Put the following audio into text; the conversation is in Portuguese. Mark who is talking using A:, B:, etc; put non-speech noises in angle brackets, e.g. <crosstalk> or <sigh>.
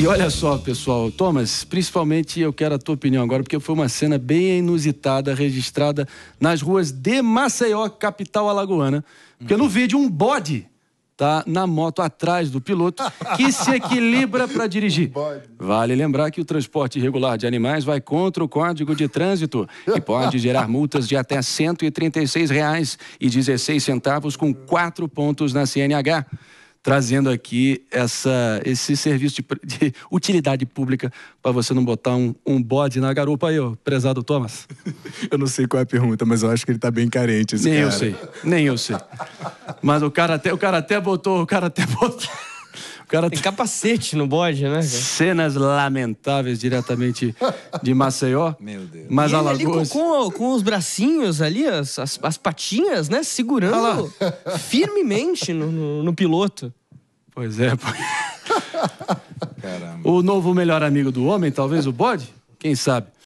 A: E olha só, pessoal, Thomas, principalmente eu quero a tua opinião agora, porque foi uma cena bem inusitada, registrada nas ruas de Maceió, capital alagoana. Porque no vídeo, um bode tá na moto atrás do piloto, que se equilibra para dirigir. <laughs> Vale lembrar que o transporte irregular de animais vai contra o Código de Trânsito, que pode gerar multas de até R$ 136,16 com quatro pontos na CNH trazendo aqui essa, esse serviço de, de <laughs> utilidade pública para você não botar um, um bode na garupa aí,
B: ó, prezado Thomas. <laughs> eu não sei qual é a pergunta, mas eu acho que ele está bem carente, esse Nem cara. eu sei, nem
A: eu sei. Mas o cara até, o cara até botou, o cara até <laughs> botou... Cara... Tem tá- capacete no bode, né? Cara? Cenas lamentáveis diretamente de Maceió. <laughs> Meu Deus. Mas e ele Alagoas...
C: com, com, os bracinhos ali, as, as, as patinhas, né? Segurando ah <laughs> firmemente no, no, no, piloto. Pois é. <laughs>
A: Caramba. O novo melhor amigo do homem, talvez o bode? Quem sabe?